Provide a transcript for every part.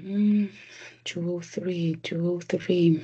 Mm, 203, 203.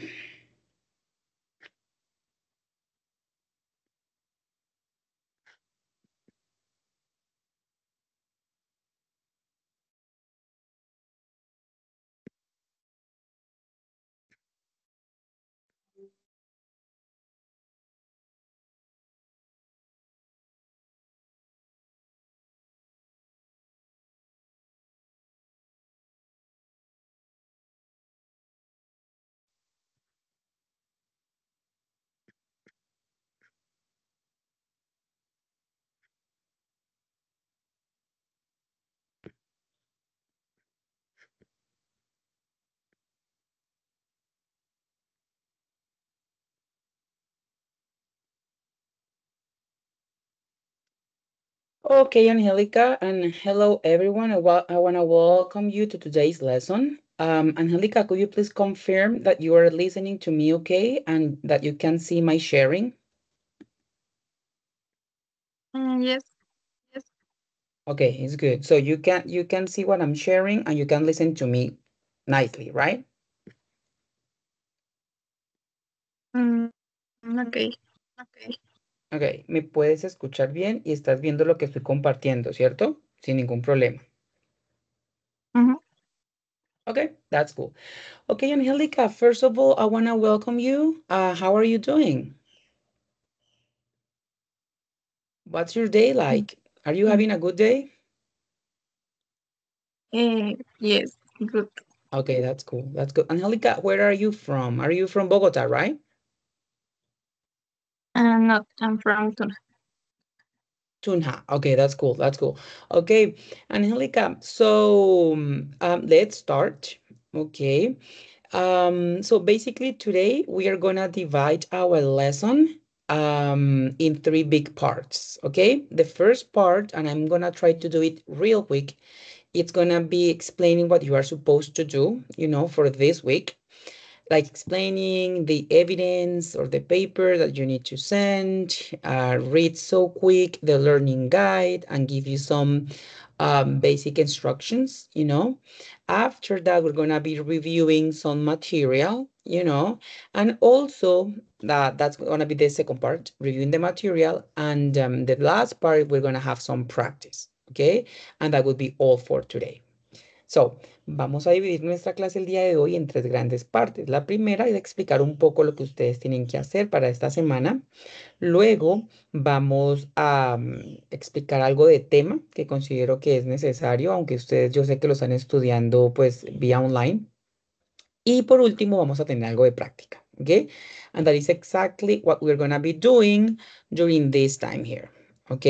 Okay, Angelica, and hello everyone. I, want to welcome you to today's lesson. Um, Angelica, could you please confirm that you are listening to me okay and that you can see my sharing? Mm, yes. yes. Okay, it's good. So you can you can see what I'm sharing and you can listen to me nicely, right? Mm, okay. Okay. Ok, me puedes escuchar bien y estás viendo lo que estoy compartiendo, ¿cierto? Sin ningún problema. Okay, that's cool. Okay, Angelica, first of all, I want to welcome you. Uh, how are you doing? What's your day like? Are you mm. having a good day? Uh, yes, good. Okay, that's cool. That's good. Angelica, where are you from? Are you from Bogota, right? And not. I'm from Tuna. Tuna. Okay, that's cool. That's cool. Okay, Angelica. So um, um, let's start. Okay. Um, so basically, today we are gonna divide our lesson um, in three big parts. Okay, the first part, and I'm gonna try to do it real quick. It's gonna be explaining what you are supposed to do, you know, for this week like explaining the evidence or the paper that you need to send, uh, read so quick the learning guide and give you some um, basic instructions, you know. After that, we're gonna be reviewing some material, you know, and also that uh, that's gonna be the second part, reviewing the material. And um, the last part, we're gonna have some practice, okay? And that would be all for today. So Vamos a dividir nuestra clase el día de hoy en tres grandes partes. La primera es explicar un poco lo que ustedes tienen que hacer para esta semana. Luego vamos a mm, explicar algo de tema que considero que es necesario, aunque ustedes yo sé que lo están estudiando pues vía online. Y por último vamos a tener algo de práctica. ¿Ok? And that is exactly what we're going to be doing during this time here. ¿Ok?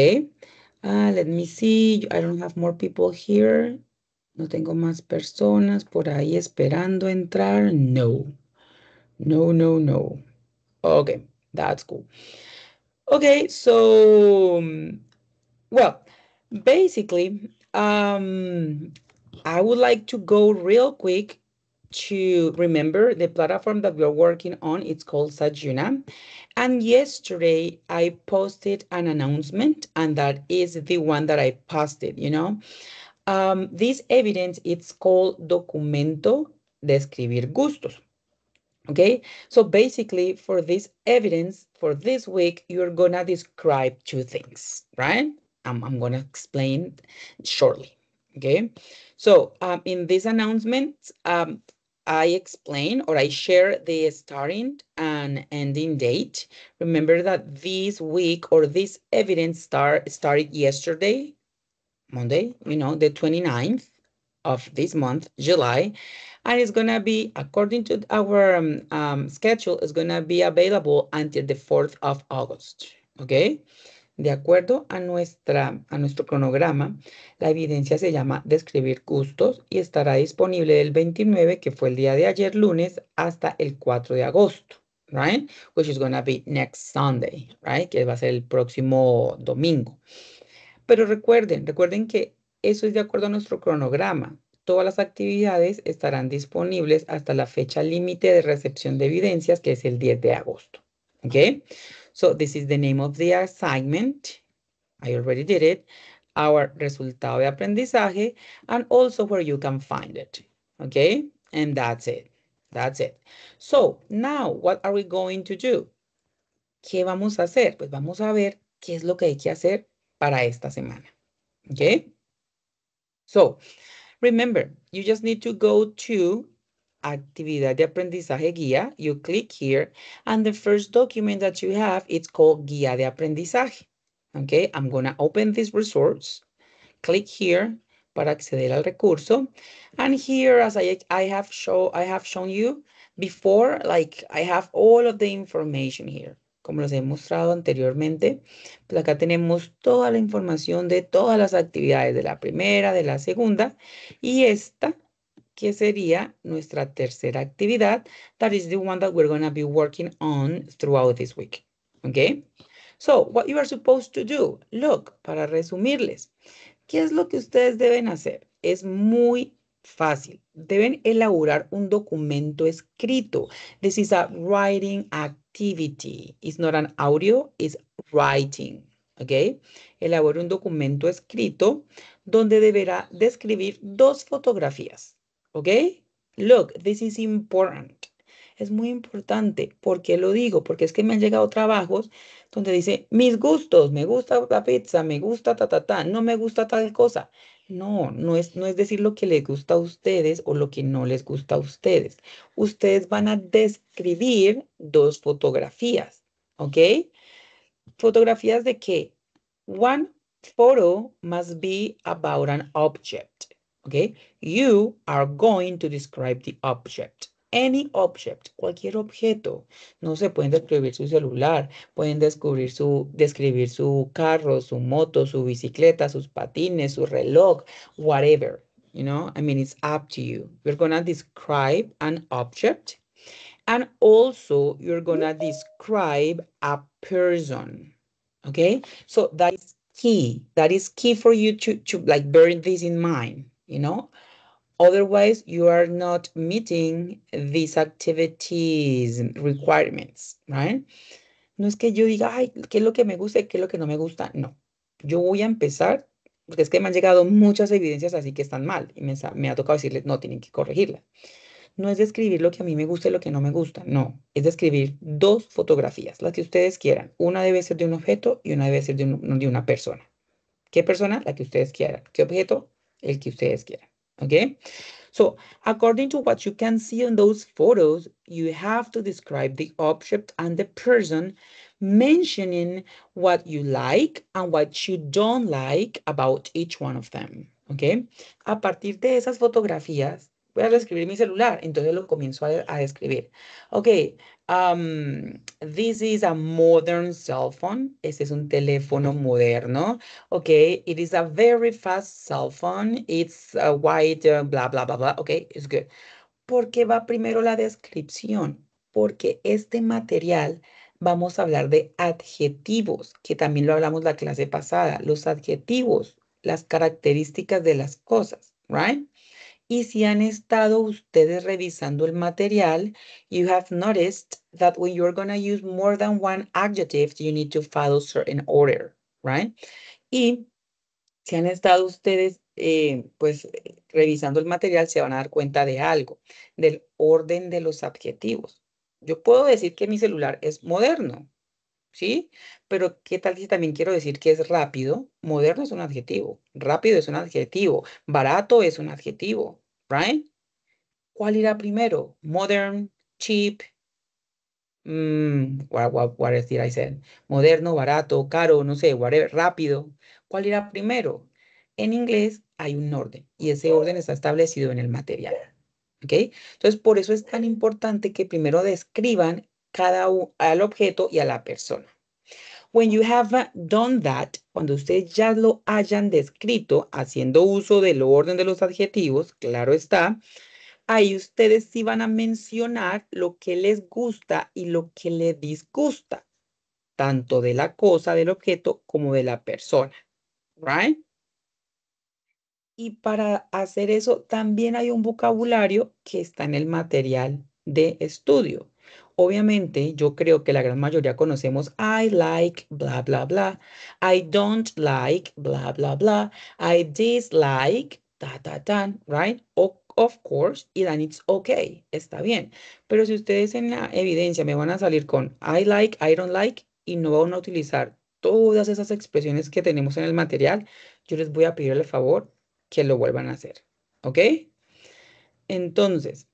Uh, let me see. I don't have more people here. No tengo más personas por ahí esperando entrar. No. No, no, no. Okay, that's cool. Okay, so, um, well, basically, um, I would like to go real quick to remember the platform that we're working on. It's called Sajuna. And yesterday I posted an announcement, and that is the one that I posted, you know. Um, this evidence, it's called documento de escribir gustos. Okay, so basically for this evidence, for this week, you're gonna describe two things, right? I'm gonna explain shortly, okay? So um, in this announcement, um, I explain or I share the starting and ending date. Remember that this week or this evidence start, started yesterday, Monday, you know, the 29th of this month, July, and it's gonna be, according to our um, um schedule, it's gonna be available until the 4th of August, okay? De acuerdo a, nuestra, a nuestro cronograma, la evidencia se llama Describir gustos y estará disponible del 29, que fue el día de ayer lunes, hasta el 4 de agosto, right? Which is gonna be next Sunday, right? Que va a ser el próximo domingo. Pero recuerden, recuerden que eso es de acuerdo a nuestro cronograma. Todas las actividades estarán disponibles hasta la fecha límite de recepción de evidencias, que es el 10 de agosto. ¿Ok? so this is the name of the assignment. I already did it. Our resultado de aprendizaje and also where you can find it. Okay, and that's it. That's it. So now what are we going to do? ¿Qué vamos a hacer? Pues vamos a ver qué es lo que hay que hacer para esta semana. Okay? So, remember, you just need to go to Actividad de Aprendizaje Guía. You click here, and the first document that you have, it's called Guía de Aprendizaje. Okay, I'm going to open this resource. Click here para acceder al recurso. And here, as I, I, have show, I have shown you before, like I have all of the information here. como les he mostrado anteriormente, pues acá tenemos toda la información de todas las actividades de la primera, de la segunda y esta que sería nuestra tercera actividad. That is the one that we're going to be working on throughout this week. Okay? So, what you are supposed to do. Look, para resumirles, ¿qué es lo que ustedes deben hacer? Es muy Fácil. Deben elaborar un documento escrito. This is a writing activity. It's not an audio, it's writing. ¿Ok? Elaborar un documento escrito donde deberá describir dos fotografías. ¿Ok? Look, this is important. Es muy importante. ¿Por qué lo digo? Porque es que me han llegado trabajos donde dice, mis gustos, me gusta la pizza, me gusta ta, ta, ta, no me gusta tal cosa. No, no es, no es decir lo que les gusta a ustedes o lo que no les gusta a ustedes. Ustedes van a describir dos fotografías, ¿ok? ¿Fotografías de qué? One photo must be about an object, ¿ok? You are going to describe the object. any object, cualquier objeto. No se pueden describir su celular, pueden descubrir su, describir su carro, su moto, su bicicleta, sus patines, su reloj, whatever. You know, I mean, it's up to you. You're gonna describe an object and also you're gonna describe a person. Okay, so that is key. That is key for you to, to like bear this in mind, you know. Otherwise, you are not meeting these activities requirements, right? No es que yo diga, ay, qué es lo que me gusta y qué es lo que no me gusta. No. Yo voy a empezar, porque es que me han llegado muchas evidencias así que están mal y me, me ha tocado decirles, no, tienen que corregirlas. No es describir lo que a mí me gusta y lo que no me gusta, no. Es describir dos fotografías, las que ustedes quieran. Una debe ser de un objeto y una debe ser de, de una persona. ¿Qué persona? La que ustedes quieran. ¿Qué objeto? El que ustedes quieran. okay? So according to what you can see in those photos, you have to describe the object and the person mentioning what you like and what you don't like about each one of them, okay? A partir de esas fotografías, voy a describir mi celular, entonces lo comienzo a, a describir. Okay, this is a modern cell phone. Este es un teléfono moderno. Okay, it is a very fast cell phone. It's uh, white, blah, uh, blah, blah, blah. bla. Okay, it's good. Porque va primero la descripción, porque este material vamos a hablar de adjetivos, que también lo hablamos la clase pasada. Los adjetivos, las características de las cosas, right? Y si han estado ustedes revisando el material, you have noticed that when you're going to use more than one adjective, you need to follow certain order, right? Y si han estado ustedes, eh, pues, revisando el material, se van a dar cuenta de algo, del orden de los adjetivos. Yo puedo decir que mi celular es moderno, ¿sí? Pero ¿qué tal si también quiero decir que es rápido? Moderno es un adjetivo, rápido es un adjetivo, barato es un adjetivo, ¿Cuál irá primero? Modern, cheap, mm, what, did I say? Moderno, barato, caro, no sé, rápido. ¿Cuál irá primero? En inglés hay un orden y ese orden está establecido en el material. ¿okay? Entonces, por eso es tan importante que primero describan cada al objeto y a la persona. When you have done that, cuando ustedes ya lo hayan descrito haciendo uso del orden de los adjetivos, claro está, ahí ustedes sí van a mencionar lo que les gusta y lo que les disgusta, tanto de la cosa, del objeto, como de la persona. Right? Y para hacer eso, también hay un vocabulario que está en el material de estudio. Obviamente, yo creo que la gran mayoría conocemos I like bla bla bla, I don't like bla bla bla, I dislike ta ta tan, right? of course, y then it's okay, está bien. Pero si ustedes en la evidencia me van a salir con I like, I don't like y no van a utilizar todas esas expresiones que tenemos en el material, yo les voy a pedir el favor que lo vuelvan a hacer, ¿ok? Entonces,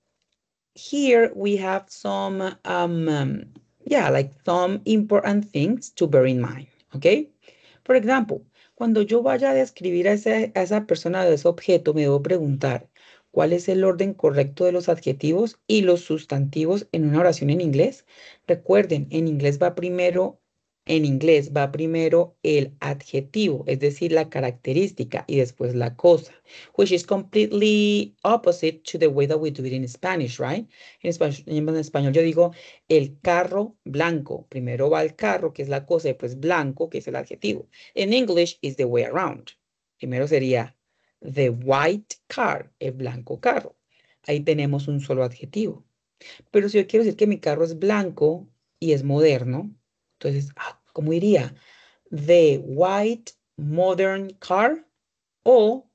here we have some, um, um, yeah, like some important things to bear in mind, okay? For example, cuando yo vaya a describir a, esa persona o ese objeto, me debo preguntar cuál es el orden correcto de los adjetivos y los sustantivos en una oración en inglés. Recuerden, en inglés va primero en inglés va primero el adjetivo, es decir, la característica, y después la cosa, which is completely opposite to the way that we do it in Spanish, right? En español, yo digo el carro blanco. Primero va el carro, que es la cosa, y después blanco, que es el adjetivo. En English is the way around. Primero sería the white car, el blanco carro. Ahí tenemos un solo adjetivo. Pero si yo quiero decir que mi carro es blanco y es moderno, entonces, ah, ¿Cómo iría? The white modern car o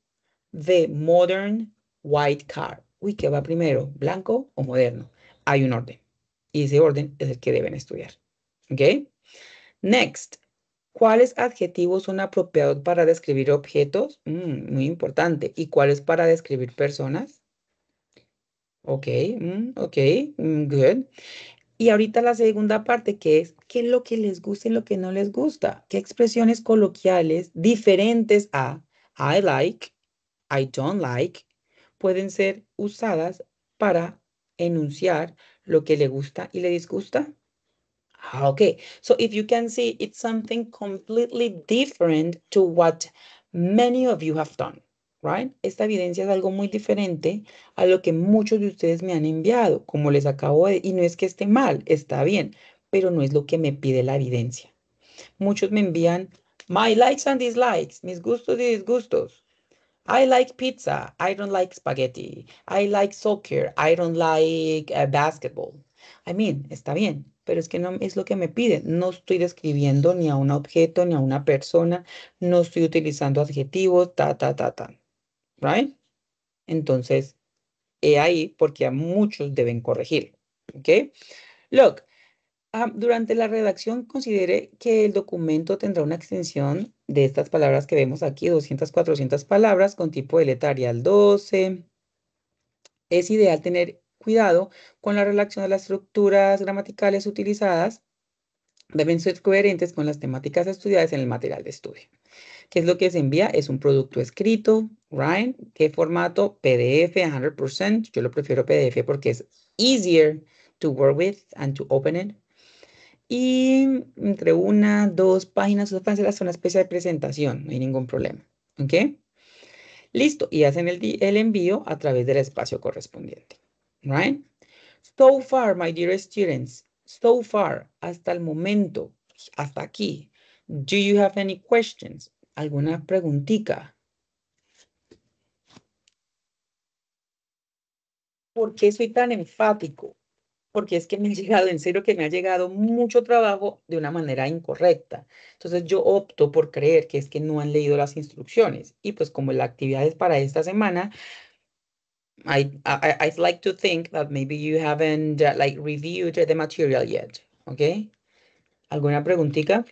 the modern white car. Uy, ¿qué va primero? ¿Blanco o moderno? Hay un orden. Y ese orden es el que deben estudiar. ¿Ok? Next. ¿Cuáles adjetivos son apropiados para describir objetos? Mm, muy importante. ¿Y cuáles para describir personas? Ok, mm, ok, mm, good. Y ahorita la segunda parte, que es qué es lo que les gusta y lo que no les gusta, qué expresiones coloquiales diferentes a I like, I don't like, pueden ser usadas para enunciar lo que le gusta y le disgusta. Ah, okay, so if you can see, it's something completely different to what many of you have done. Esta evidencia es algo muy diferente a lo que muchos de ustedes me han enviado, como les acabo de... Y no es que esté mal, está bien, pero no es lo que me pide la evidencia. Muchos me envían my likes and dislikes, mis gustos y disgustos. I like pizza. I don't like spaghetti. I like soccer. I don't like eh, basketball. I mean, está bien, pero es que no es lo que me piden. No estoy describiendo ni a un objeto ni a una persona. No estoy utilizando adjetivos, ta, ta, ta, ta. Entonces, he ahí porque a muchos deben corregir, ¿ok? Look, ah, durante la redacción considere que el documento tendrá una extensión de estas palabras que vemos aquí, 200, 400 palabras con tipo de al 12. Es ideal tener cuidado con la relación de las estructuras gramaticales utilizadas deben ser coherentes con las temáticas estudiadas en el material de estudio. ¿Qué es lo que se envía? Es un producto escrito, right? ¿Qué formato? PDF 100%. Yo lo prefiero PDF porque es easier to work with and to open it. Y entre una, dos páginas, dos páginas son una especie de presentación, no hay ningún problema. ¿Ok? Listo, y hacen el, el envío a través del espacio correspondiente. Right? So far, my dear students, so far, hasta el momento, hasta aquí, do you have any questions? ¿Alguna preguntita? ¿por qué soy tan enfático? Porque es que me ha llegado, en serio, que me ha llegado mucho trabajo de una manera incorrecta. Entonces yo opto por creer que es que no han leído las instrucciones. Y pues como la actividad es para esta semana, I'd like to think that maybe you haven't like reviewed the material yet, okay? ¿Alguna preguntita?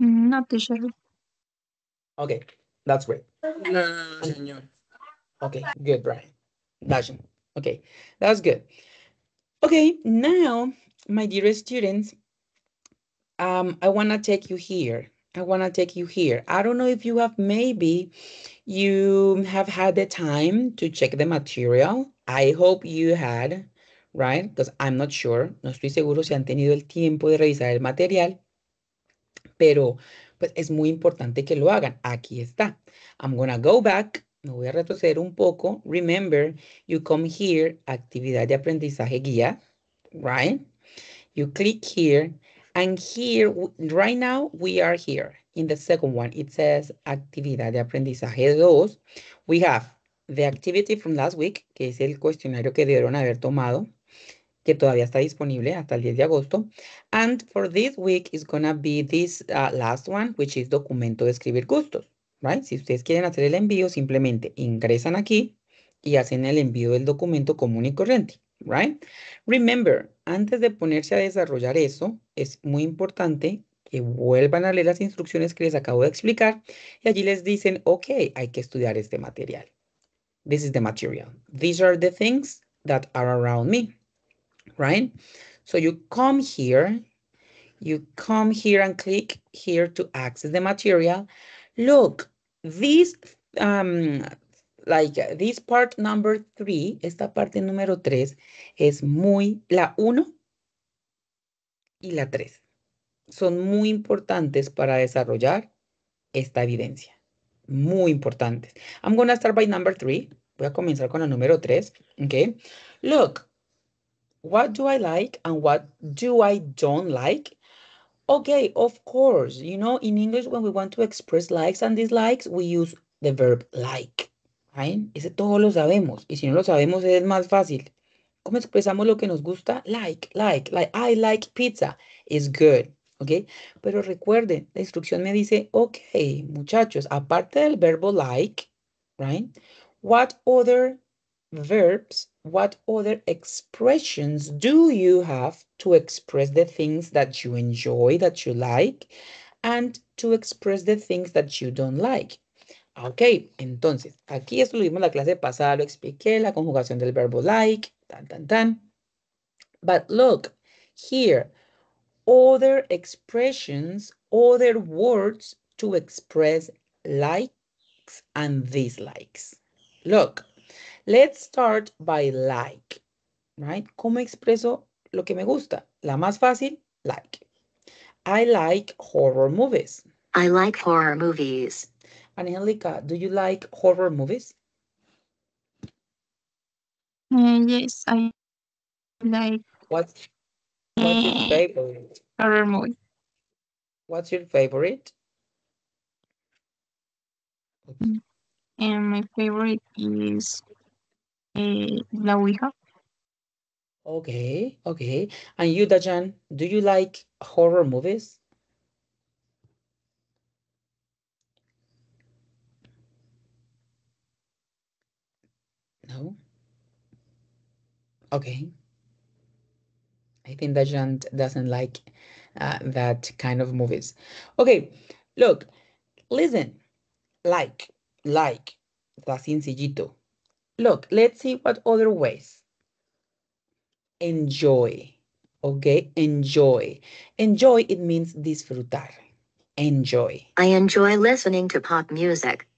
Mm, no, teacher. Okay. That's great. No, no, no, Okay, good, Brian. Dashing. Okay, that's good. Okay, now, my dearest students, um, I want to take you here. I want to take you here. I don't know if you have maybe you have had the time to check the material. I hope you had, right? Because I'm not sure. No estoy seguro si han tenido el tiempo de revisar el material. Pero pues es muy importante que lo hagan. Aquí está. I'm gonna go back. Me voy a retroceder un poco. Remember, you come here, actividad de aprendizaje guía, right? You click here. And here, right now, we are here. In the second one, it says actividad de aprendizaje 2. We have the activity from last week, que es el cuestionario que debieron haber tomado que todavía está disponible hasta el 10 de agosto. And for this week is gonna be this uh, last one, which is documento de escribir gustos, right? Si ustedes quieren hacer el envío, simplemente ingresan aquí y hacen el envío del documento común y corriente, right? Remember, antes de ponerse a desarrollar eso, es muy importante que vuelvan a leer las instrucciones que les acabo de explicar y allí les dicen, ok, hay que estudiar este material. This is the material. These are the things that are around me right? So you come here, you come here and click here to access the material. Look, this, um, like uh, this part number three, esta parte número tres es muy, la uno y la tres son muy importantes para desarrollar esta evidencia. Muy importantes. I'm going to start by number three. Voy a comenzar con la número tres, okay? Look, what do I like and what do I don't like? Okay, of course, you know, in English, when we want to express likes and dislikes, we use the verb like, right? Ese todos lo sabemos. Y si no lo sabemos, es más fácil. ¿Cómo expresamos lo que nos gusta? Like, like, like, I like pizza. It's good. Okay, Pero recuerden, la instrucción me dice, ok, muchachos, aparte del verbo like, right? What other verbs, what other expressions do you have to express the things that you enjoy, that you like, and to express the things that you don't like? Ah, ok, entonces, aquí esto lo vimos la clase pasada, lo expliqué, la conjugación del verbo like, tan, tan, tan. But look, here, other expressions, other words to express likes and dislikes. Look, Let's start by like, right? ¿Cómo expreso lo que me gusta? La más fácil, like. I like horror movies. I like horror movies. Angelica, do you like horror movies? Uh, yes, I like. What's, what's your eh, favorite? Horror movie. What's your favorite? Oops. Mm. And my favorite is la Ouija. Okay, okay. And you, Dajan, do you like horror movies? No? Okay. I think Dajan doesn't like uh, that kind of movies. Okay, look, listen, like, like, that's in Look, let's see what other ways. Enjoy, okay? Enjoy. Enjoy, it means disfrutar. Enjoy. I enjoy listening to pop music.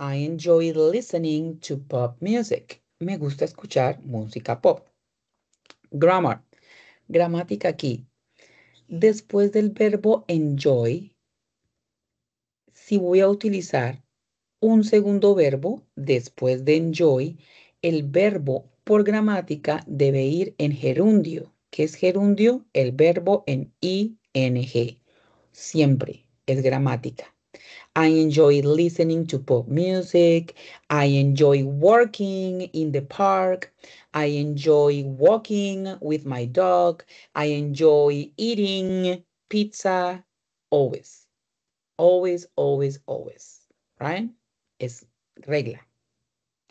I enjoy listening to pop music. Me gusta escuchar música pop. Grammar. Gramática aquí. Después del verbo enjoy, si voy a utilizar un segundo verbo después de enjoy, el verbo por gramática debe ir en gerundio. ¿Qué es gerundio? El verbo en ing. Siempre es gramática. I enjoy listening to pop music. I enjoy working in the park. I enjoy walking with my dog. I enjoy eating pizza. Always, always, always, always, right? es regla,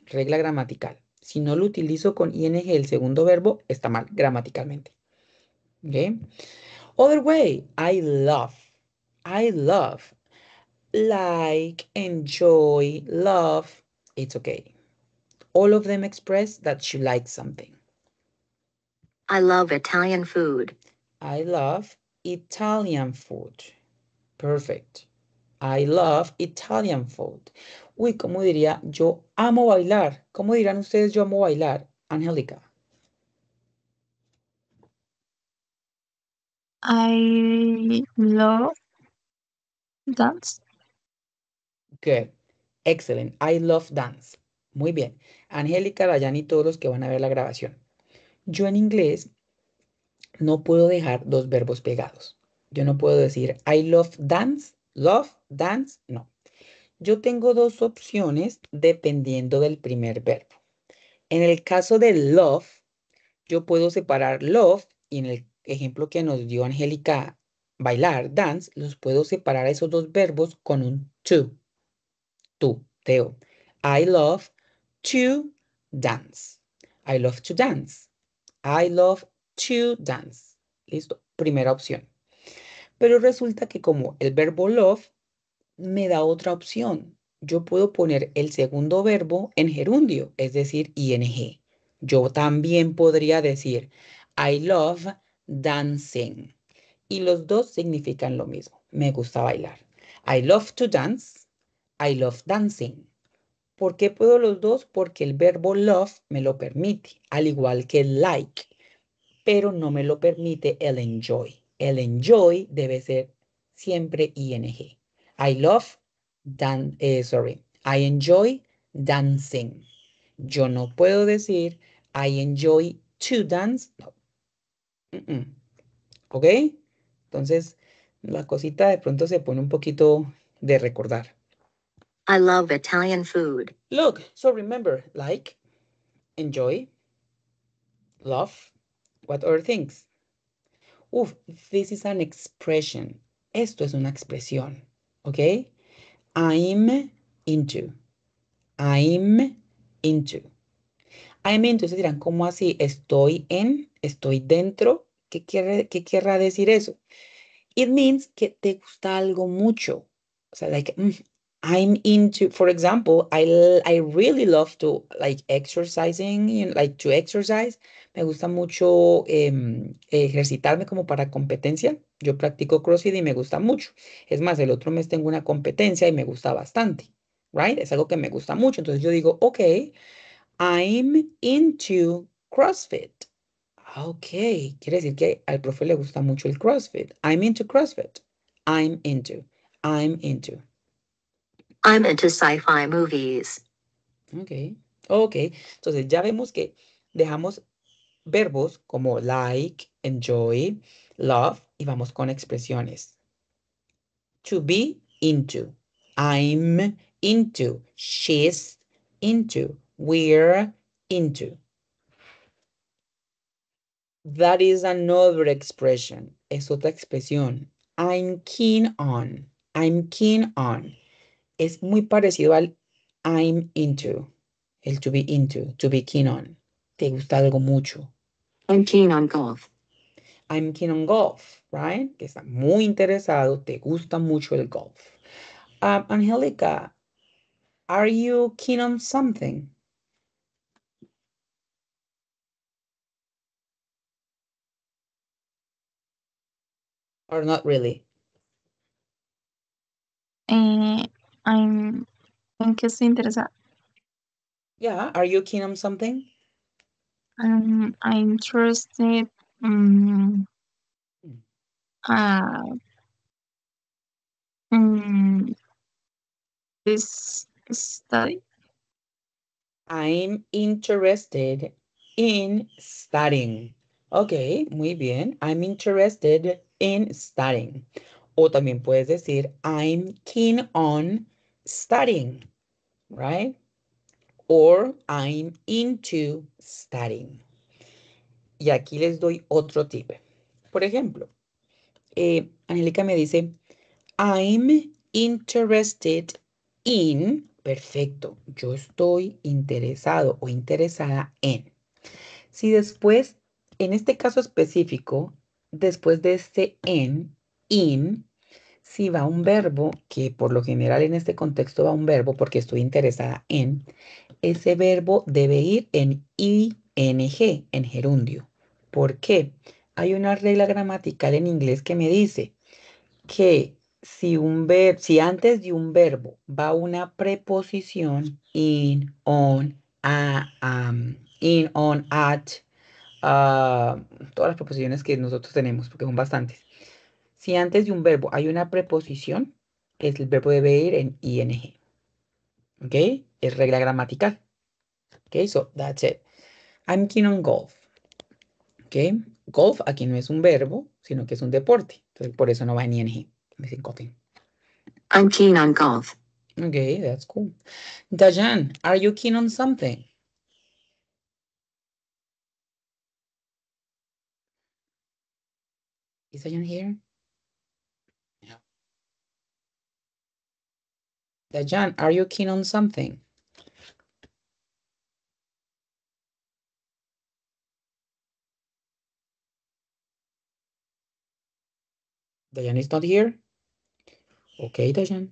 regla gramatical. Si no lo utilizo con ing el segundo verbo, está mal gramaticalmente. ¿Okay? Other way, I love. I love. Like, enjoy, love. It's okay. All of them express that you like something. I love Italian food. I love Italian food. Perfect. I love Italian food. Uy, ¿cómo diría yo amo bailar? ¿Cómo dirán ustedes yo amo bailar, Angélica? I love dance. Good. Excellent. I love dance. Muy bien. Angélica, Dayan y todos los que van a ver la grabación. Yo en inglés no puedo dejar dos verbos pegados. Yo no puedo decir I love dance, love, dance, no yo tengo dos opciones dependiendo del primer verbo. En el caso de love, yo puedo separar love y en el ejemplo que nos dio Angélica, bailar, dance, los puedo separar esos dos verbos con un to. To, Teo. I love to dance. I love to dance. I love to dance. Listo, primera opción. Pero resulta que como el verbo love me da otra opción. Yo puedo poner el segundo verbo en gerundio, es decir, ing. Yo también podría decir, I love dancing. Y los dos significan lo mismo. Me gusta bailar. I love to dance. I love dancing. ¿Por qué puedo los dos? Porque el verbo love me lo permite, al igual que like, pero no me lo permite el enjoy. El enjoy debe ser siempre ing. I love, dan eh, sorry, I enjoy dancing. Yo no puedo decir I enjoy to dance. ¿Ok? Entonces, la cosita de pronto se pone un poquito de recordar. I love Italian food. Look, so remember, like, enjoy, love, what other things? Uf, this is an expression. Esto es una expresión. Ok, I'm into. I'm into. I'm into. Entonces dirán, ¿cómo así? Estoy en, estoy dentro. ¿Qué, quiere, qué querrá decir eso? It means que te gusta algo mucho. O sea, like, mm, I'm into, for example, I, I really love to like exercising, like to exercise. Me gusta mucho em, ejercitarme como para competencia. Yo practico CrossFit y me gusta mucho. Es más, el otro mes tengo una competencia y me gusta bastante, right? Es algo que me gusta mucho. Entonces yo digo, ok, I'm into CrossFit. Ah, ok, quiere decir que al profe le gusta mucho el CrossFit. I'm into CrossFit. I'm into. I'm into. I'm into sci-fi movies. Ok, ok. Entonces ya vemos que dejamos verbos como like, enjoy, love y vamos con expresiones. To be into. I'm into. She's into. We're into. That is another expression. Es otra expresión. I'm keen on. I'm keen on. es muy parecido al I'm into, el to be into, to be keen on. Te gusta algo mucho. I'm keen on golf. I'm keen on golf, right? Que está muy interesado, te gusta mucho el golf. Angelica, um, Angélica, are you keen on something? Or not really? Eh, I'm, ¿En qué estoy interested. Yeah, are you keen on something? Um, I'm interested um, uh, um, this study. I'm interested in studying. Ok, muy bien. I'm interested in studying. O también puedes decir, I'm keen on studying, right? Or I'm into studying. Y aquí les doy otro tip. Por ejemplo, eh, Angélica me dice, I'm interested in, perfecto, yo estoy interesado o interesada en. Si después, en este caso específico, después de este en, in, si va un verbo, que por lo general en este contexto va un verbo porque estoy interesada en, ese verbo debe ir en ing, en gerundio. ¿Por qué? Hay una regla gramatical en inglés que me dice que si, un ver si antes de un verbo va una preposición in, on, a, in, on, at, ah, todas las preposiciones que nosotros tenemos, porque son bastantes si antes de un verbo hay una preposición, es el verbo debe ir en ing. ¿Ok? Es regla gramatical. ¿Ok? So that's it. I'm keen on golf. ¿Ok? Golf aquí no es un verbo, sino que es un deporte. Entonces por eso no va en ing. Me dicen I'm keen on golf. Okay, that's cool. Dajan, are you keen on something? Is Dajan here? Dajan, are you keen on something? Dayan is not here. Okay, Dayan.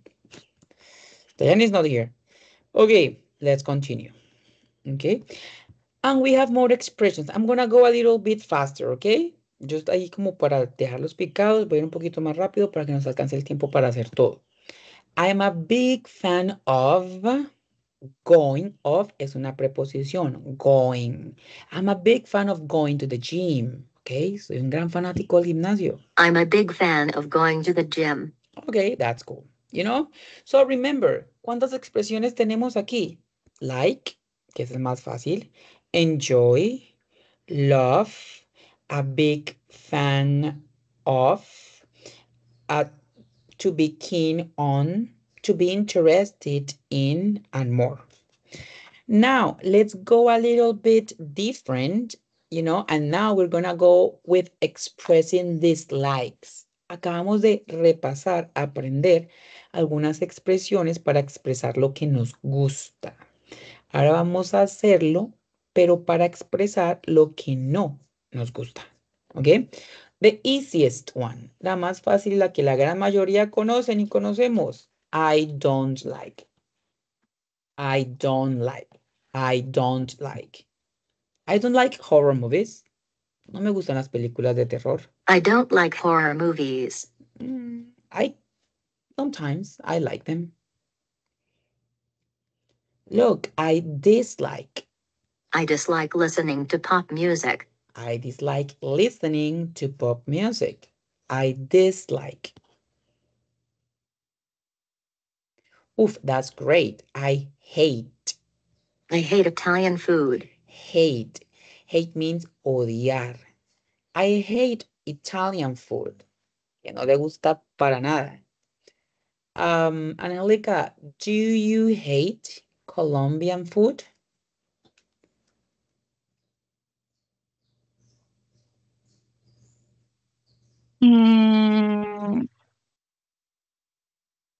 Dayan is not here. Okay, let's continue. Okay. And we have more expressions. I'm going to go a little bit faster, okay? Just ahí como para dejar los picados, voy a ir un poquito más rápido para que nos alcance el tiempo para hacer todo. I'm a big fan of going of es una preposición, going. I'm a big fan of going to the gym. Ok, soy un gran fanático del gimnasio. I'm a big fan of going to the gym. Ok, that's cool. You know? So remember, ¿cuántas expresiones tenemos aquí? Like, que es el más fácil. Enjoy, love, a big fan of, a to be keen on, to be interested in, and more. Now, let's go a little bit different, you know, and now we're gonna go with expressing dislikes. Acabamos de repasar, aprender algunas expresiones para expresar lo que nos gusta. Ahora vamos a hacerlo, pero para expresar lo que no nos gusta. ¿Ok? The easiest one, la más fácil, la que la gran mayoría conocen y conocemos. I don't like. I don't like. I don't like. I don't like horror movies. No me gustan las películas de terror. I don't like horror movies. Mm, I sometimes I like them. Look, I dislike. I dislike listening to pop music. I dislike listening to pop music. I dislike. Oof, that's great. I hate. I hate Italian food. Hate. Hate means odiar. I hate Italian food. Que no le gusta para nada. Um, Angelica, do you hate Colombian food? And,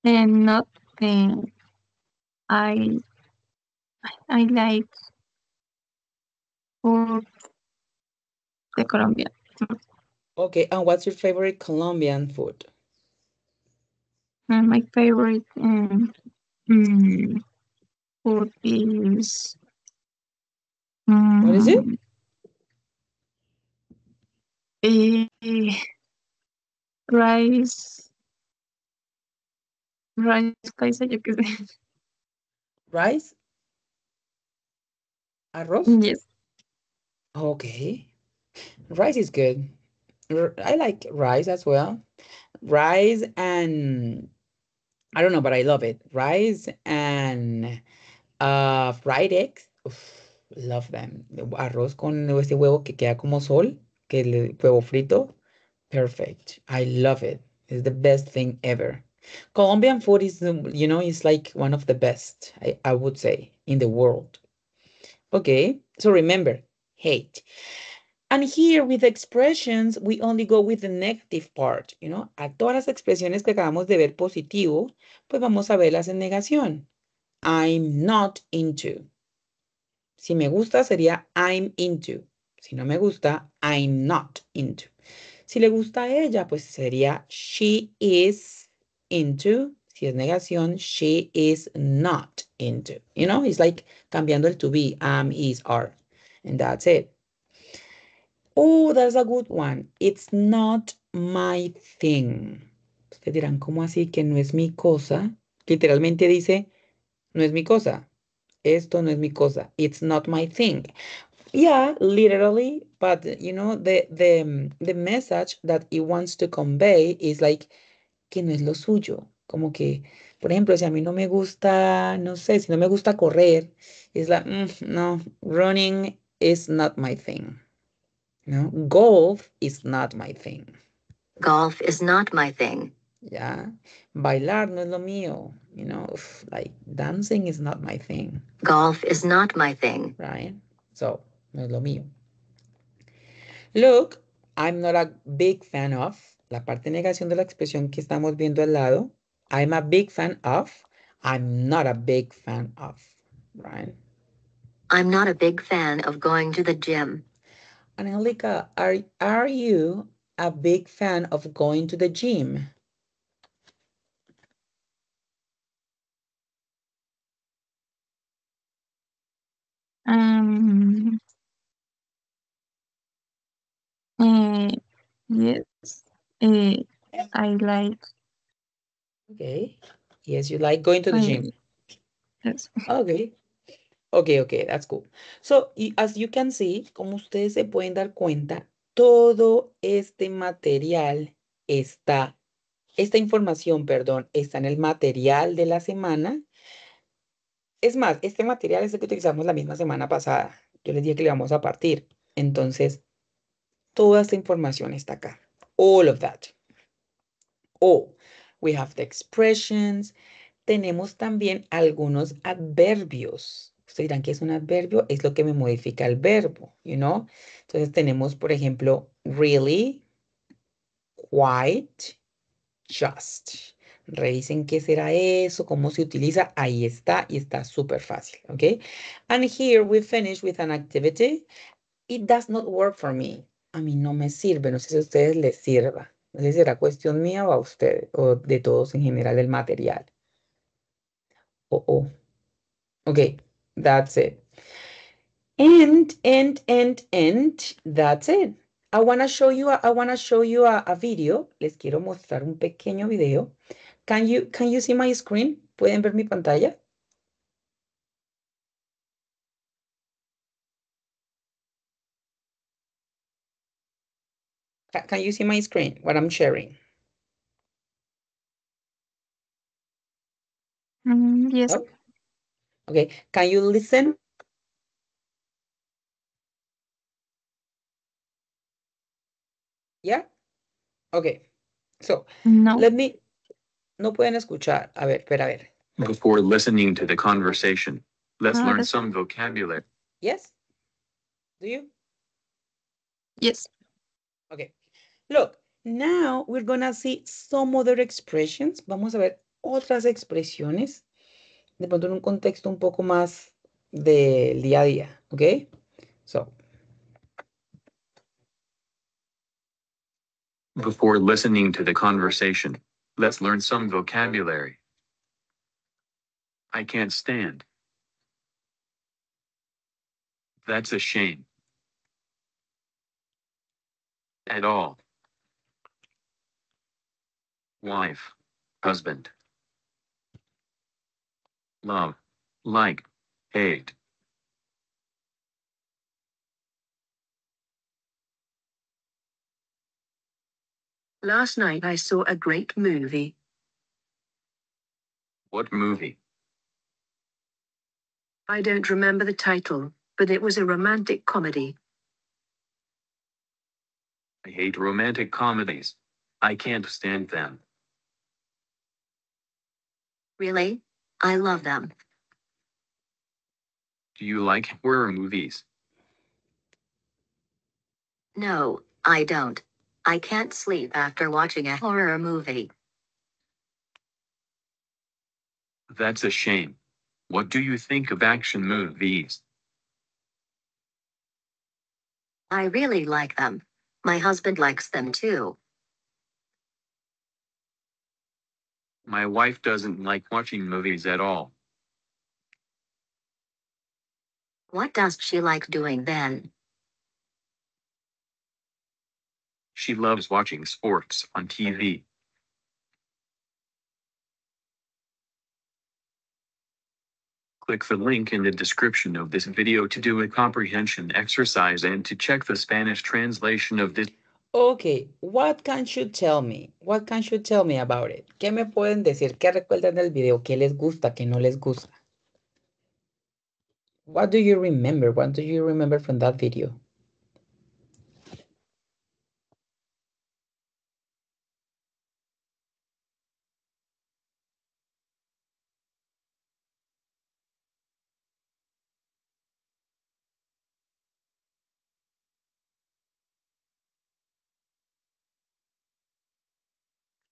and nothing. I I like food, the Colombian food. Okay, and what's your favorite Colombian food? And mm, my favorite um, mm, food is. Um, what is it? Uh, Rice. Rice yo ¿Rice? ¿Arroz? Yes. Okay. Rice is good. I like rice as well. Rice and I don't know, but I love it. Rice and uh, fried eggs. love them. Arroz con este huevo que queda como sol, que el huevo frito. perfect. I love it. It's the best thing ever. Colombian food is, um, you know, it's like one of the best, I, I would say, in the world. Okay, so remember, hate. And here with expressions, we only go with the negative part, you know. A todas las expresiones que acabamos de ver positivo, pues vamos a verlas en negación. I'm not into. Si me gusta sería I'm into. Si no me gusta, I'm not into. Si le gusta a ella, pues sería she is into. Si es negación, she is not into. You know, it's like cambiando el to be, am, is, are. And that's it. Oh, that's a good one. It's not my thing. Ustedes dirán, ¿cómo así que no es mi cosa? Literalmente dice, no es mi cosa. Esto no es mi cosa. It's not my thing. Yeah, literally, but you know the the the message that it wants to convey is like que no es lo suyo, como que por ejemplo, si a mí no me gusta, no sé, si no me gusta correr, it's like mm, no, running is not my thing. No, golf is not my thing. Golf is not my thing. Yeah. Bailar no es lo mío. You know, like dancing is not my thing. Golf is not my thing. Right? So no es lo mío. Look, I'm not a big fan of, la parte negación de la expresión que estamos viendo al lado. I'm a big fan of, I'm not a big fan of, right? I'm not a big fan of going to the gym. Angelica, are, are you a big fan of going to the gym? Um, Uh, eh, yes, eh, I like. Okay. Yes, you like going to the gym. Yes. Ah, okay. ok, that's cool. So, as you can see, como ustedes se pueden dar cuenta, todo este material está, esta información, perdón, está en el material de la semana. Es más, este material es el que utilizamos la misma semana pasada. Yo les dije que le vamos a partir. Entonces, Toda esta información está acá. All of that. oh, we have the expressions. Tenemos también algunos adverbios. Ustedes dirán, que es un adverbio? Es lo que me modifica el verbo, you know? Entonces tenemos, por ejemplo, really, quite, just. Revisen qué será eso, cómo se utiliza. Ahí está y está súper fácil, ¿ok? And here we finish with an activity. It does not work for me a mí no me sirve, no sé si a ustedes les sirva, no sé será cuestión mía o a ustedes, o de todos en general el material. Oh, oh. Ok, that's it. And, and, and, and, that's it. I wanna show you, a, to show you a, a video. Les quiero mostrar un pequeño video. Can you, can you see my screen? ¿Pueden ver mi pantalla? Can you see my screen, what I'm sharing? Mm, yes. Oh. Okay, can you listen? Yeah? Okay, so no. let me, no pueden escuchar. A ver, espera, a ver. Before listening to the conversation, let's ah, learn that's... some vocabulary. Yes? Do you? Yes. Okay. Look, now we're gonna see some other expressions. Vamos a ver otras expresiones. De pronto en un contexto un poco más del día a día, ¿ok? So. Before listening to the conversation, let's learn some vocabulary. I can't stand. That's a shame. At all wife, husband, love, like, hate. Last night I saw a great movie. What movie? I don't remember the title, but it was a romantic comedy. I hate romantic comedies. I can't stand them. Really? I love them. Do you like horror movies? No, I don't. I can't sleep after watching a horror movie. That's a shame. What do you think of action movies? I really like them. My husband likes them too. My wife doesn't like watching movies at all. What does she like doing then? She loves watching sports on TV. Click the link in the description of this video to do a comprehension exercise and to check the Spanish translation of this. Okay, what can you tell me? What can you tell me about it? ¿Qué me pueden decir? ¿Qué recuerdan del video? ¿Qué les gusta? ¿Qué no les gusta? What do you remember? What do you remember from that video?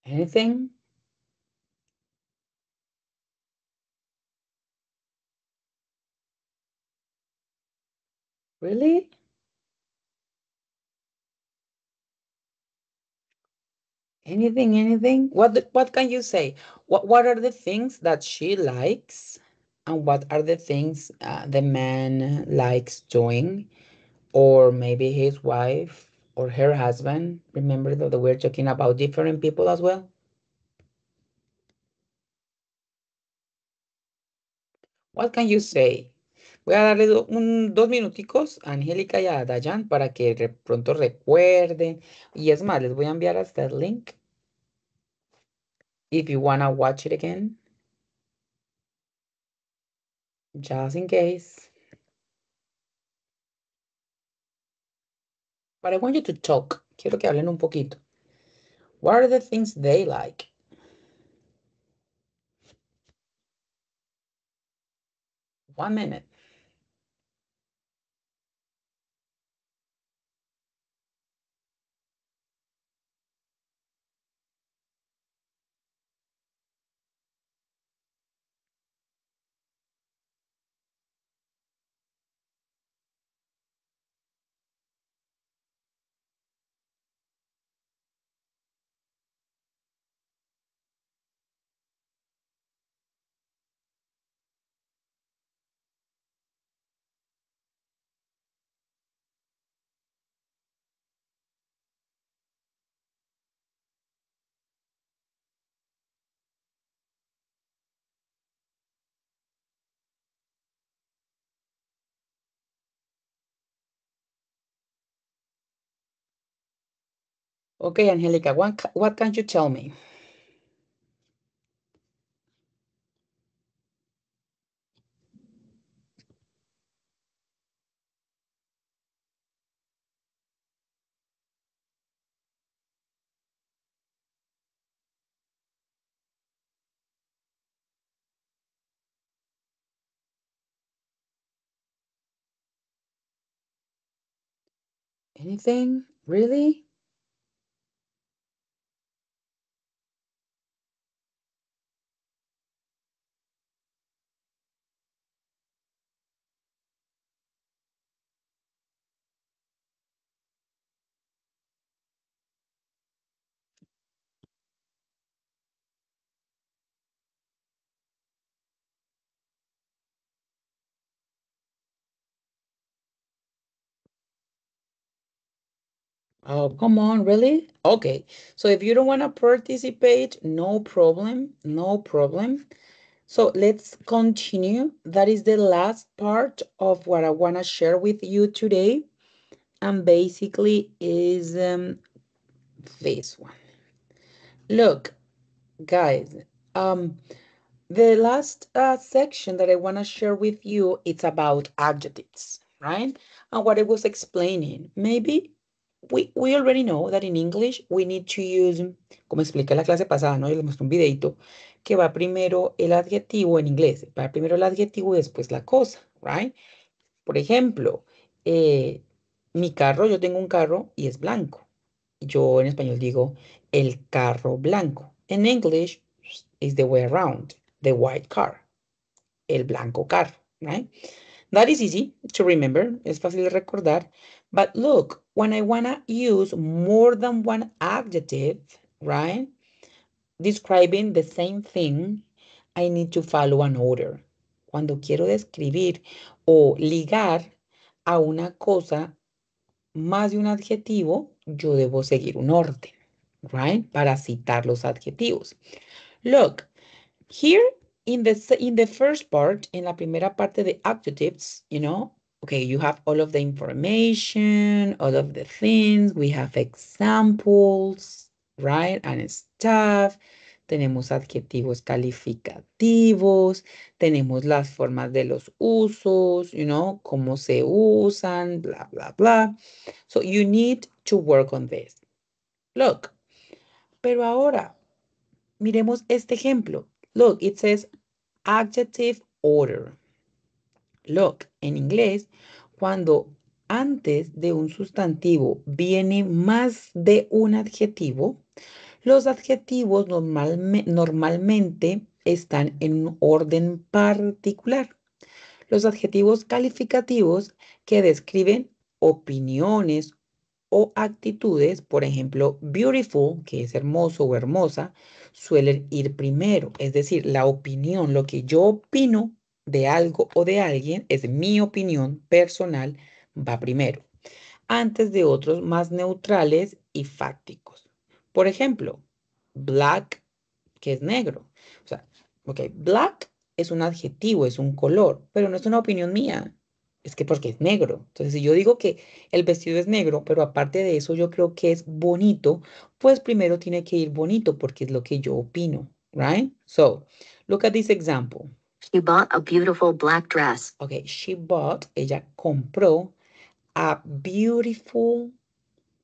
Anything? Really? Anything, anything? What what can you say? What what are the things that she likes, and what are the things uh, the man likes doing, or maybe his wife? or her husband. Remember that we're talking about different people as well. What can you say? Voy a darle do, un, dos minuticos a Angélica y a Dayan para que de pronto recuerden. Y es más, les voy a enviar hasta el link. If you wanna watch it again. Just in case. But I want you to talk. Quiero que hablen un poquito. What are the things they like? One minute. Okay, Angelica, what, what can you tell me? Anything? Really? Oh, come on, really? Okay. So if you don't want to participate, no problem, no problem. So let's continue. That is the last part of what I want to share with you today. And basically is um, this one. Look, guys, um, the last uh, section that I want to share with you, it's about adjectives, right? And what I was explaining, maybe we, already know that in English we need to use, como expliqué la clase pasada, ¿no? Yo les mostré un videito que va primero el adjetivo en inglés, va primero el adjetivo y después la cosa, right? Por ejemplo, eh, mi carro, yo tengo un carro y es blanco. Yo en español digo el carro blanco. En English is the way around, the white car, el blanco carro, right? That is easy to remember, es fácil de recordar. But look, when I want to use more than one adjective, right, describing the same thing, I need to follow an order. Cuando quiero describir o ligar a una cosa más de un adjetivo, yo debo seguir un orden, right? Para citar los adjetivos. Look, here in the, in the first part, en la primera parte de adjectives, you know, okay, you have all of the information, all of the things, we have examples, right? And stuff. Tenemos adjetivos calificativos, tenemos las formas de los usos, you know, cómo se usan, blah, blah, blah. So you need to work on this. Look, pero ahora, miremos este ejemplo. Look, it says adjective order. en inglés, cuando antes de un sustantivo viene más de un adjetivo, los adjetivos normalmente están en un orden particular. Los adjetivos calificativos que describen opiniones o actitudes, por ejemplo, beautiful, que es hermoso o hermosa, suelen ir primero. Es decir, la opinión, lo que yo opino, de algo o de alguien, es mi opinión personal, va primero, antes de otros más neutrales y fácticos. Por ejemplo, black, que es negro. O sea, ok, black es un adjetivo, es un color, pero no es una opinión mía. Es que porque es negro. Entonces, si yo digo que el vestido es negro, pero aparte de eso yo creo que es bonito, pues primero tiene que ir bonito porque es lo que yo opino, right? So, look at this example. She bought a beautiful black dress. Okay, she bought, ella compró a beautiful,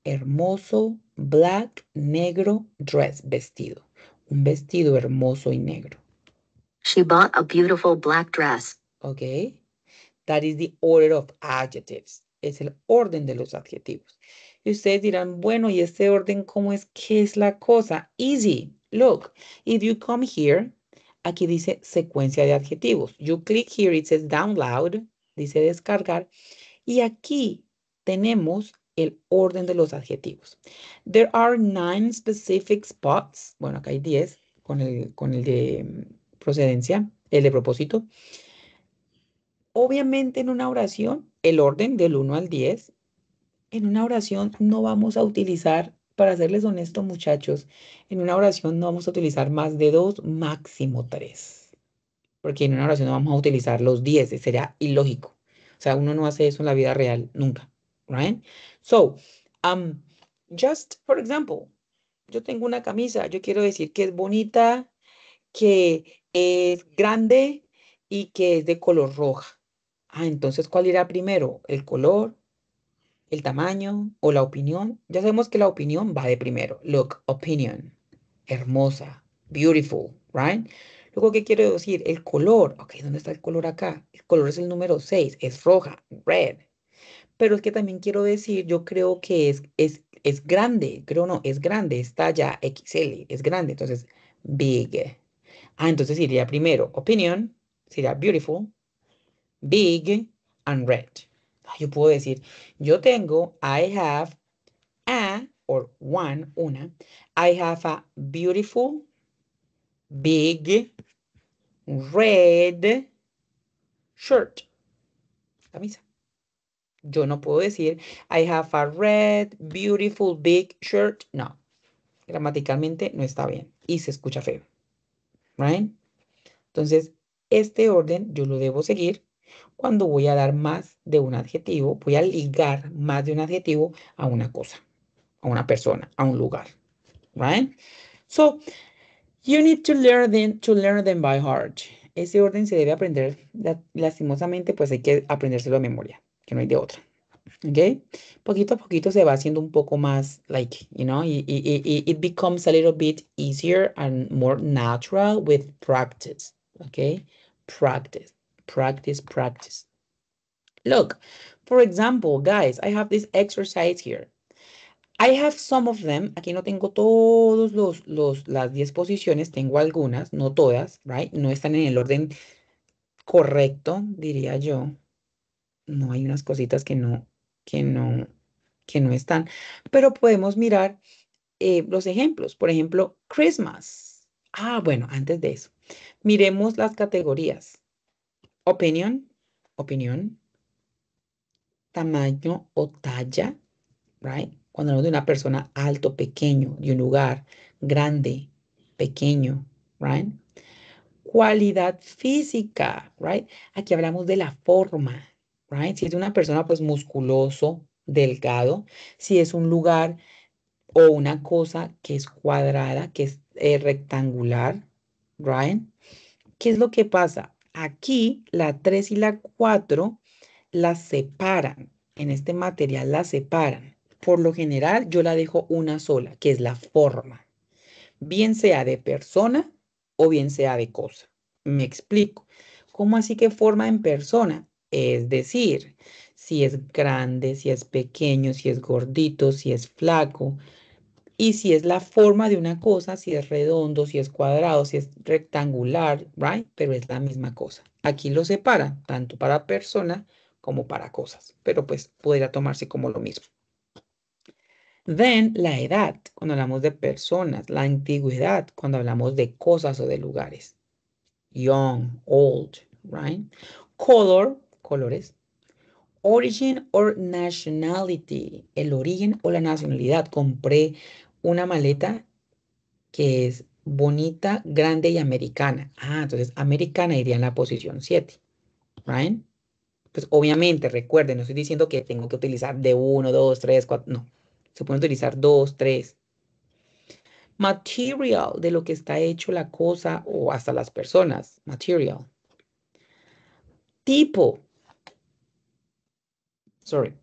hermoso, black, negro dress, vestido. Un vestido hermoso y negro. She bought a beautiful black dress. Okay, that is the order of adjectives. Es el orden de los adjetivos. Y ustedes dirán, bueno, ¿y este orden cómo es? ¿Qué es la cosa? Easy. Look, if you come here, Aquí dice secuencia de adjetivos. You click here, it says download, dice descargar. Y aquí tenemos el orden de los adjetivos. There are nine specific spots. Bueno, acá hay 10 con el, con el de mm, procedencia, el de propósito. Obviamente en una oración, el orden del 1 al 10, en una oración no vamos a utilizar para serles honestos, muchachos, en una oración no vamos a utilizar más de dos, máximo tres. Porque en una oración no vamos a utilizar los diez, sería ilógico. O sea, uno no hace eso en la vida real nunca, right? So, um, just for example, yo tengo una camisa, yo quiero decir que es bonita, que es grande y que es de color roja. Ah, entonces, ¿cuál irá primero? ¿El color el tamaño o la opinión. Ya sabemos que la opinión va de primero. Look, opinion. Hermosa. Beautiful, right? Luego, ¿qué quiero decir? El color. Ok, ¿dónde está el color acá? El color es el número 6. Es roja. Red. Pero es que también quiero decir, yo creo que es, es, es grande. Creo no, es grande. Está ya XL. Es grande. Entonces, big. Ah, entonces iría primero opinion. Sería beautiful. Big and red. Yo puedo decir, yo tengo, I have a, or one, una. I have a beautiful, big, red shirt. Camisa. Yo no puedo decir, I have a red, beautiful, big shirt. No. Gramaticalmente no está bien y se escucha feo. Right? Entonces, este orden yo lo debo seguir cuando voy a dar más de un adjetivo, voy a ligar más de un adjetivo a una cosa, a una persona, a un lugar. Right? So, you need to learn them, to learn them by heart. Ese orden se debe aprender, lastimosamente, pues hay que aprendérselo a memoria, que no hay de otra. ¿Ok? Poquito a poquito se va haciendo un poco más, like, you know, it, it becomes a little bit easier and more natural with practice. ¿Ok? Practice practice, practice. Look, for example, guys, I have this exercise here. I have some of them. Aquí no tengo todos los, los las 10 posiciones, tengo algunas, no todas, right? No están en el orden correcto, diría yo. No hay unas cositas que no, que no, que no están. Pero podemos mirar eh, los ejemplos. Por ejemplo, Christmas. Ah, bueno, antes de eso, miremos las categorías. Opinión, opinión, tamaño o talla, right? Cuando hablamos de una persona alto, pequeño, de un lugar grande, pequeño, right? Cualidad física, right? Aquí hablamos de la forma, right? Si es una persona pues musculoso, delgado, si es un lugar o una cosa que es cuadrada, que es eh, rectangular, right? ¿Qué es lo que pasa? Aquí la 3 y la 4 las separan. En este material las separan. Por lo general yo la dejo una sola, que es la forma. Bien sea de persona o bien sea de cosa. Me explico. ¿Cómo así que forma en persona? Es decir, si es grande, si es pequeño, si es gordito, si es flaco, y si es la forma de una cosa, si es redondo, si es cuadrado, si es rectangular, right? Pero es la misma cosa. Aquí lo separa, tanto para persona como para cosas, pero pues podría tomarse como lo mismo. Then, la edad, cuando hablamos de personas, la antigüedad, cuando hablamos de cosas o de lugares. Young, old, right? Color, colores. Origin or nationality, el origen o la nacionalidad. Compré una maleta que es bonita, grande y americana. Ah, entonces americana iría en la posición 7. ¿Right? Pues obviamente, recuerden, no estoy diciendo que tengo que utilizar de 1, 2, 3, 4, no. Se pueden utilizar 2, 3. Material, de lo que está hecho la cosa o hasta las personas. Material. Tipo. Sorry.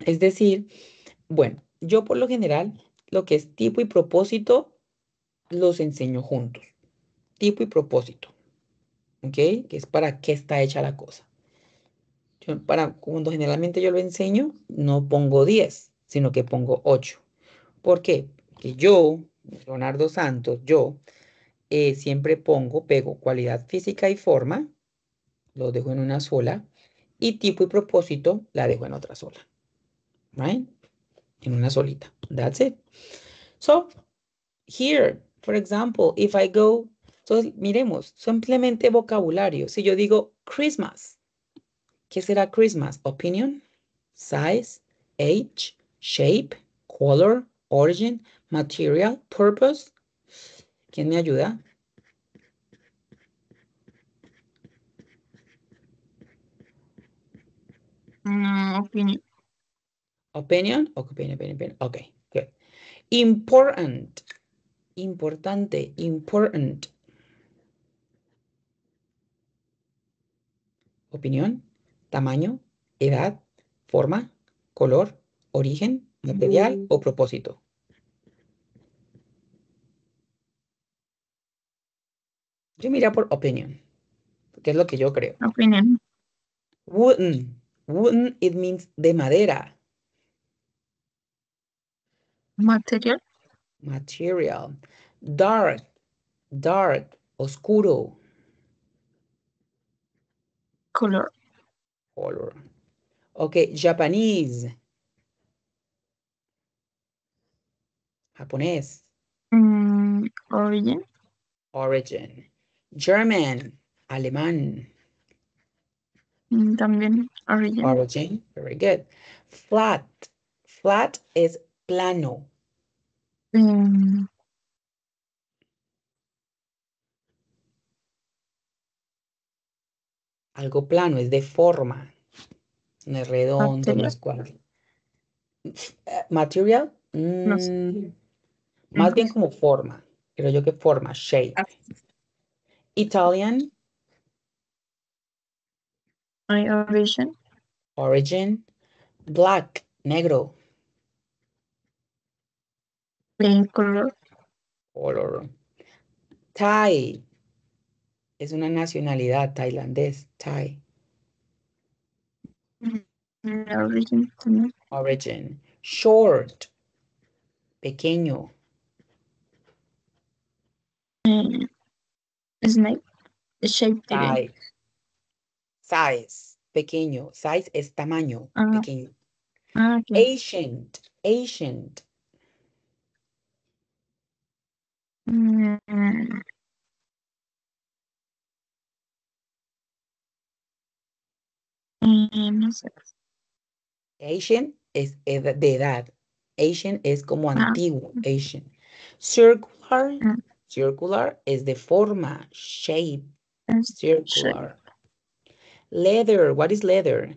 Es decir, bueno, yo por lo general, lo que es tipo y propósito, los enseño juntos. Tipo y propósito. ¿Ok? Que es para qué está hecha la cosa. Yo para, cuando generalmente yo lo enseño, no pongo 10, sino que pongo 8. ¿Por qué? Porque yo, Leonardo Santos, yo eh, siempre pongo, pego cualidad física y forma, lo dejo en una sola, y tipo y propósito la dejo en otra sola. ¿Right? en una solita. That's it. So, here, for example, if I go, so miremos, simplemente vocabulario. Si yo digo Christmas, ¿qué será Christmas? Opinion, size, age, shape, color, origin, material, purpose. ¿Quién me ayuda? Mm, Opinion, opinion, opinion, opinion. Ok, good. Important, importante, important. Opinión, tamaño, edad, forma, color, origen, material o propósito. Yo mira por opinion, que es lo que yo creo. Opinion. Wooden. Wooden, it means de madera. Material. Material. Dark, dark, oscuro. Color. Color. Okay, Japanese. Japonés. Mm, origin. Origin. German. Alemán. Mm, también origin. Origin. Very good. Flat. Flat is plano. Mm. Algo plano, es de forma. No es redondo, Material. no es cuadrado. ¿Material? Más bien como forma. Creo yo que forma, shape. Ah. Italian. Origin. Black, negro color. Color. Thai. Es una nacionalidad tailandés. Thai. Mm, origin. Origin. Short. Pequeño. Mm, shape. Size. Pequeño. Size es tamaño. Ah. Pequeño. Ah, Ancient. Ancient. Mm. Asian es de edad. Asian es como ah. antiguo. Asian. Circular. Ah. Circular es de forma. Shape. Circular. Leather. What is leather?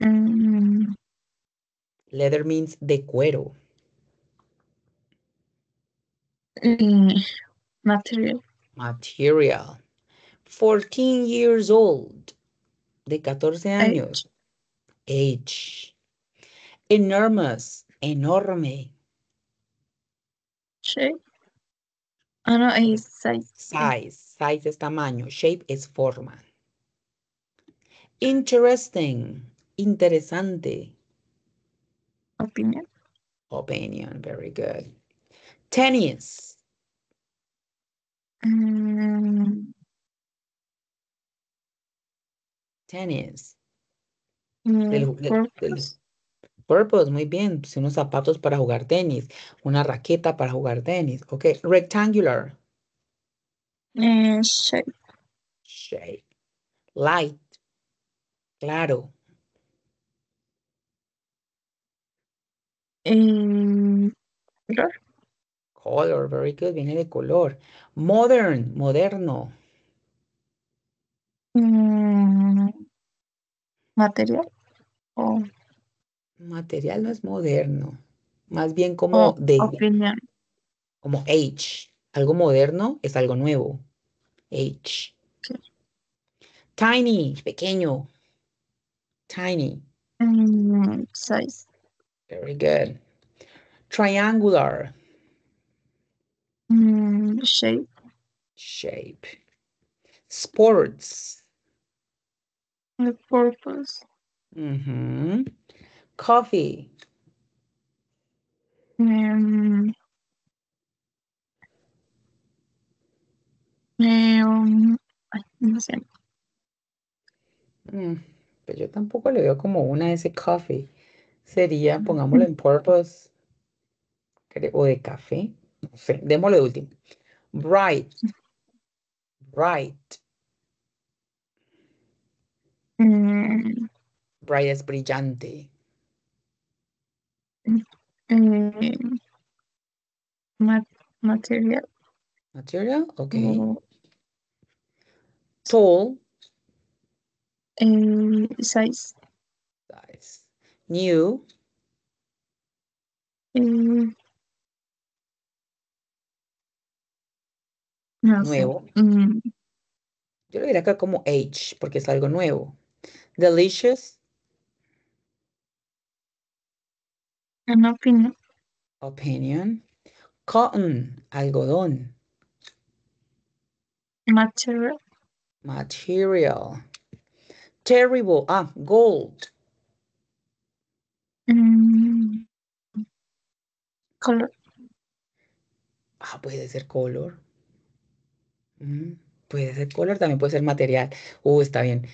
Mm. Leather means de cuero. Mm, material. Material. 14 years old. De 14 años. Age. Age. Enormous. Enorme. Shape. oh, no, es size. Size. Size es tamaño. Shape es forma. Interesting. Interesante. Opinion. Opinion. Very good. Tennis mm. tennis. Mm, purpose, muy bien. si pues unos zapatos para jugar tenis, una raqueta para jugar tenis. Ok, rectangular. Eh, shape. Shape. Light. Claro. Eh, Color, very good, viene de color. Modern, moderno. Mm, ¿Material? Material no es moderno. Más bien como de... Como age. Algo moderno es algo nuevo. Age. Tiny, pequeño. Tiny. Mm, size. Very good. Triangular. Mm, shape. Shape. Sports. The purpose. Mm-hmm. Coffee. Mm. Mm, no sé. pero pues yo tampoco le veo como una de ese coffee. Sería, pongámoslo en purpose, creo, o de café. Entonces, démosle último. Bright, bright. Mm. Bright es brillante. Mm. mm. material. Material, okay. Mm. Tall. Um, size. Size. New. Um, Ah, nuevo. Yo lo diría acá como H, porque es algo nuevo. Delicious. An opinion. Opinion. Cotton, algodón. Material. Material. Terrible. Ah, gold. Mm. Color. Ah, puede ser color. Mm, puede ser color, también puede ser material. Uh, está bien.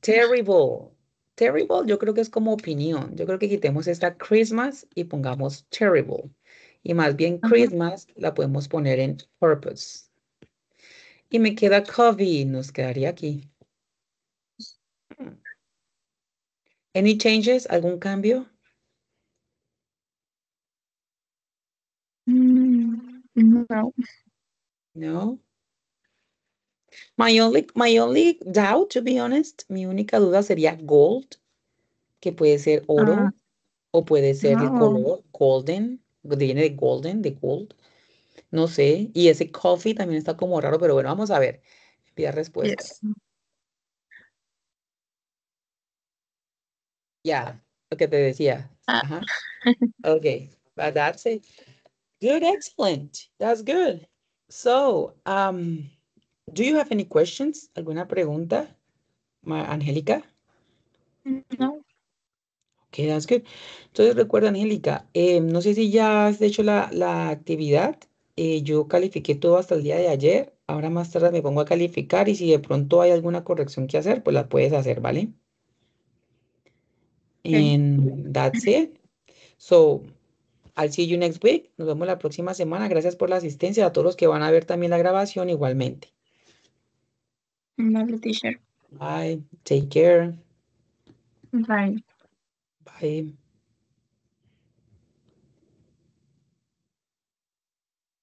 terrible. Ah, terrible, yo creo que es como opinión. Yo creo que quitemos esta Christmas y pongamos terrible. Y más bien Christmas la podemos poner en purpose. Y me queda kobe nos quedaría aquí. Any changes? ¿Algún cambio? Mm, no. No. Mm-hmm. My only, my only doubt, to be honest, mi única duda sería gold, que puede ser oro ah. o puede ser el color golden, viene de golden, de gold. No sé. Y ese coffee también está como raro, pero bueno, vamos a ver. pida respuesta Ya, lo que te decía. Ah. Ajá. Ok, but that's it. Good, excellent. That's good. So, um, do you have any questions? ¿Alguna pregunta, Angélica? No. Ok, that's good. Entonces, recuerda, Angélica, eh, no sé si ya has hecho la, actividad. Eh, yo califiqué todo hasta el día de ayer. Ahora más tarde me pongo a calificar y si de pronto hay alguna corrección que hacer, pues la puedes hacer, ¿vale? And that's it. So, I'll see you next week. Nos vemos la próxima semana. Gracias por la asistencia. A todos los que van a ver también la grabación igualmente. Bye. Take care. Bye. Bye.